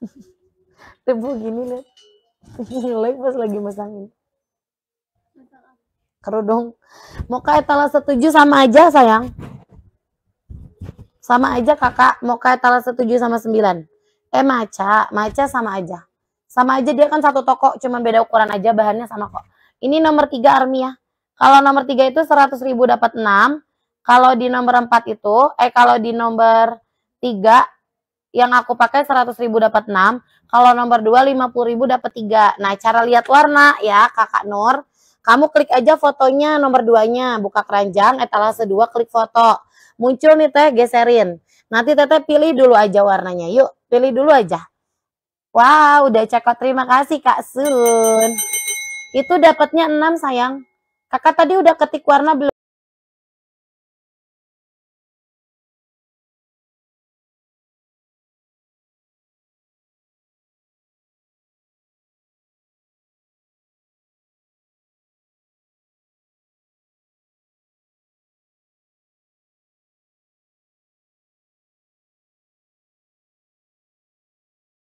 tebu gini nih. Ngelag pas lagi masangin. Kerudung. kayak talas setuju sama aja sayang. Sama aja kakak. mau kayak talas setuju sama sembilan. Eh maca. Maca sama aja. Sama aja dia kan satu toko. cuma beda ukuran aja bahannya sama kok. Ini nomor tiga ya. Kalau nomor tiga itu seratus ribu dapat enam, Kalau di nomor empat itu. Eh kalau di nomor tiga yang aku pakai 100.000 dapat 6. Kalau nomor 2 50.000 dapat 3. Nah, cara lihat warna ya Kakak Nur. Kamu klik aja fotonya nomor 2-nya, buka keranjang, etalase 2, klik foto. Muncul nih teh, geserin. Nanti teteh pilih dulu aja warnanya. Yuk, pilih dulu aja. Wow, udah cekot. Terima kasih Kak Sun. Itu dapatnya 6 sayang. Kakak tadi udah ketik warna belum?